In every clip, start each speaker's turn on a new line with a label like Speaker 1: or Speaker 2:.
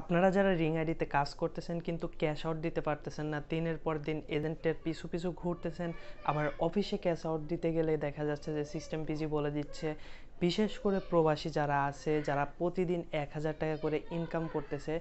Speaker 1: আপনারা যারা রিং আইডিতে কাজ করতেছেন কিন্তু ক্যাশ আউট দিতে পারতেছেন না দিনের পর দিন এজেন্টের পিছু পিছু ঘুরতেছেন আবার অফিসে ক্যাশ আউট দিতে গেলে দেখা যাচ্ছে যে সিস্টেম পিজি বলে দিচ্ছে বিশেষ করে প্রবাসী যারা আছে যারা প্রতিদিন এক হাজার টাকা করে ইনকাম করতেছে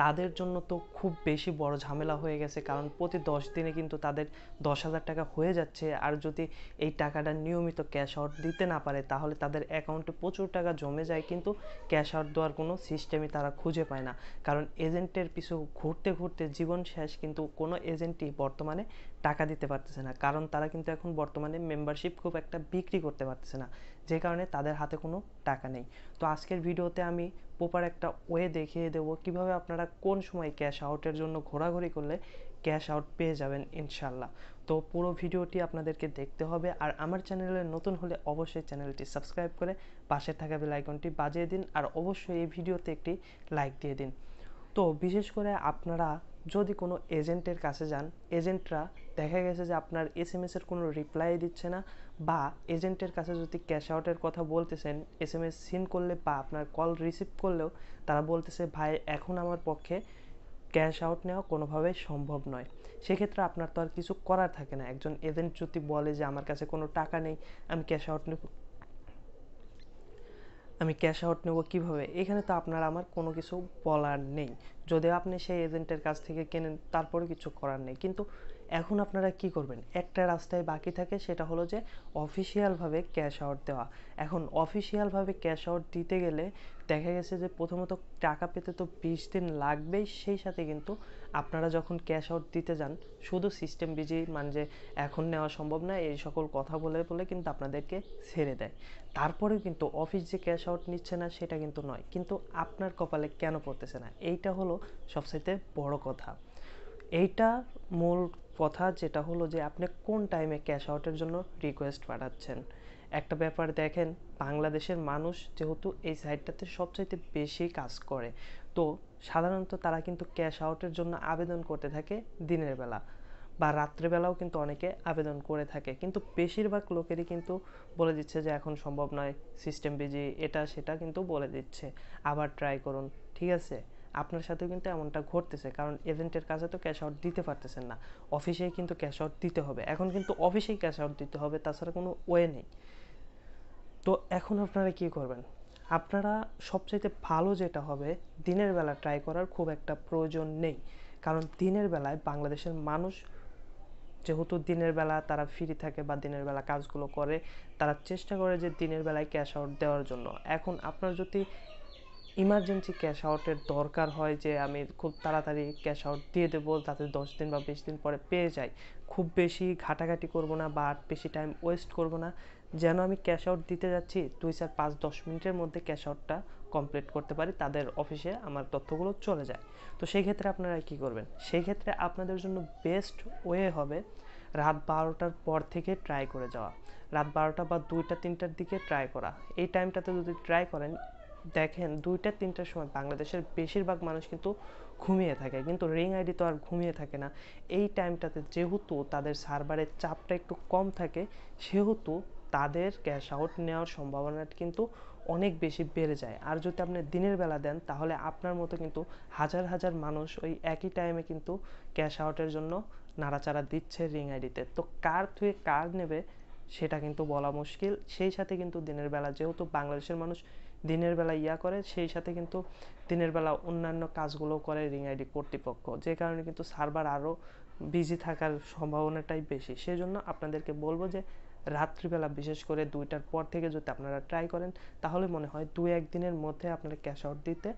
Speaker 1: তাদের জন্য তো খুব বেশি বড় ঝামেলা হয়ে গেছে কারণ প্রতি দশ দিনে কিন্তু তাদের দশ হাজার টাকা হয়ে যাচ্ছে আর যদি এই টাকাটা নিয়মিত ক্যাশ আউট দিতে না পারে তাহলে তাদের অ্যাকাউন্টে প্রচুর টাকা জমে যায় কিন্তু ক্যাশ আউট দেওয়ার কোনো সিস্টেমই তারা খুঁজে পায় না কারণ এজেন্টের পিছু ঘুরতে ঘুরতে জীবন শেষ কিন্তু কোনো এজেন্টই বর্তমানে টাকা দিতে পারতেছে না কারণ তারা কিন্তু এখন বর্তমানে মেম্বারশিপ খুব একটা বিক্রি করতে পারতেছে না যে কারণে তাদের হাতে কোনো টাকা নেই তো আজকের ভিডিওতে আমি প্রপার একটা ওয়ে দেখিয়ে দেবো কিভাবে আপনারা কোন সময় ক্যাশ আউটের জন্য ঘোরাঘুরি করলে ক্যাশ আউট পেয়ে যাবেন ইনশাল্লাহ তো পুরো ভিডিওটি আপনাদেরকে দেখতে হবে আর আমার চ্যানেলে নতুন হলে অবশ্যই চ্যানেলটি সাবস্ক্রাইব করে পাশে থাকা বেল আইকনটি বাজিয়ে দিন আর অবশ্যই এই ভিডিওতে একটি লাইক দিয়ে দিন তো বিশেষ করে আপনারা যদি কোনো এজেন্টের কাছে যান এজেন্টরা দেখা গেছে যে আপনার এস এম এসের কোনো রিপ্লাই দিচ্ছে না বা এজেন্টের কাছে যদি ক্যাশ আউটের কথা বলতেছেন এস এম এস সিন করলে বা আপনার কল রিসিভ করলেও তারা বলতেছে ভাই এখন আমার পক্ষে ক্যাশ আউট নেওয়া কোনোভাবেই সম্ভব নয় সেক্ষেত্রে আপনার তো আর কিছু করার থাকে না একজন এজেন্ট যদি বলে যে আমার কাছে কোনো টাকা নেই আমি ক্যাশ আউট আমি ক্যাশ আউট নেব কীভাবে এখানে তো আপনার আমার কোনো কিছু বলার নেই যদিও আপনি সেই এজেন্টের কাছ থেকে কেনেন তারপরেও কিছু করার নেই কিন্তু এখন আপনারা কি করবেন একটা রাস্তায় বাকি থাকে সেটা হলো যে অফিসিয়ালভাবে ক্যাশ আউট দেওয়া এখন অফিসিয়ালভাবে ক্যাশ আউট দিতে গেলে দেখা গেছে যে প্রথমত টাকা পেতে তো বিশ দিন লাগবেই সেই সাথে কিন্তু আপনারা যখন ক্যাশ আউট দিতে যান শুধু সিস্টেম বিজি মানে যে এখন নেওয়া সম্ভব না এই সকল কথা বলে বলে কিন্তু আপনাদেরকে ছেড়ে দেয় তারপরেও কিন্তু অফিস যে ক্যাশ আউট নিচ্ছে না সেটা কিন্তু নয় কিন্তু আপনার কপালে কেন পড়তেছে না এইটা হলো সবচাইতে বড় কথা এইটা মূল কথা যেটা হলো যে আপনি কোন টাইমে ক্যাশ আউটের জন্য রিকোয়েস্ট পাঠাচ্ছেন একটা ব্যাপার দেখেন বাংলাদেশের মানুষ যেহেতু এই সাইটটাতে সবচাইতে বেশি কাজ করে তো সাধারণত তারা কিন্তু ক্যাশ আউটের জন্য আবেদন করতে থাকে দিনের বেলা বা রাত্রেবেলাও কিন্তু অনেকে আবেদন করে থাকে কিন্তু বেশিরভাগ লোকেরই কিন্তু বলে দিচ্ছে যে এখন সম্ভব নয় সিস্টেম বিজি এটা সেটা কিন্তু বলে দিচ্ছে আবার ট্রাই করুন ঠিক আছে আপনার সাথেও কিন্তু এমনটা ঘটতেছে কারণ এজেন্টের কাছে তো ক্যাশ আউট দিতে পারতেছেন না অফিসেই কিন্তু ক্যাশ আউট দিতে হবে এখন কিন্তু অফিসেই ক্যাশ আউট দিতে হবে তাছাড়া কোনো ওয়ে নেই তো এখন আপনারা কি করবেন আপনারা সবচাইতে ভালো যেটা হবে দিনের বেলা ট্রাই করার খুব একটা প্রয়োজন নেই কারণ দিনের বেলায় বাংলাদেশের মানুষ যেহেতু দিনের বেলা তারা ফ্রি থাকে বা দিনের বেলা কাজগুলো করে তারা চেষ্টা করে যে দিনের বেলায় ক্যাশ আউট দেওয়ার জন্য এখন আপনার যদি ইমার্জেন্সি ক্যাশ আউটের দরকার হয় যে আমি খুব তাড়াতাড়ি ক্যাশ আউট দিয়ে দেবো তাতে দশ দিন বা বিশ দিন পরে পেয়ে যাই খুব বেশি ঘাটাঘাটি করব না বা বেশি টাইম ওয়েস্ট করব না যেন আমি ক্যাশ আউট দিতে যাচ্ছি দুই চার পাঁচ দশ মিনিটের মধ্যে ক্যাশ আউটটা কমপ্লিট করতে পারি তাদের অফিসে আমার তথ্যগুলো চলে যায় তো সেই ক্ষেত্রে আপনারা কি করবেন সেই ক্ষেত্রে আপনাদের জন্য বেস্ট ওয়ে হবে রাত বারোটার পর থেকে ট্রাই করে যাওয়া রাত বারোটা বা দুইটা তিনটার দিকে ট্রাই করা এই টাইমটাতে যদি ট্রাই করেন দেখেন দুইটা তিনটার সময় বাংলাদেশের বেশিরভাগ মানুষ কিন্তু ঘুমিয়ে থাকে কিন্তু রিং আইডি তো আর ঘুমিয়ে থাকে না এই টাইমটাতে যেহেতু তাদের সার্ভারের চাপটা একটু কম থাকে সেহেতু তাদের ক্যাশ আউট নেওয়ার সম্ভাবনাটা কিন্তু অনেক বেশি বেড়ে যায় আর যদি আপনি দিনের বেলা দেন তাহলে আপনার মতো কিন্তু হাজার হাজার মানুষ ওই একই টাইমে কিন্তু ক্যাশ আউটের জন্য নাড়াচাড়া দিচ্ছে রিং আইডিতে তো কার থুয়ে কার নেবে সেটা কিন্তু বলা মুশকিল সেই সাথে কিন্তু দিনের বেলা যেহেতু বাংলাদেশের মানুষ দিনের বেলা ইয়া করে সেই সাথে কিন্তু দিনের বেলা অন্যান্য কাজগুলো করে রিং আইডি কর্তৃপক্ষ যে কারণে কিন্তু সার্ভার আরও বিজি থাকার সম্ভাবনাটাই বেশি সেই জন্য আপনাদেরকে বলবো যে রাত্রিবেলা বিশেষ করে দুইটার পর থেকে যদি আপনারা ট্রাই করেন তাহলে মনে হয় দু একদিনের মধ্যে আপনারা ক্যাশ আউট দিতে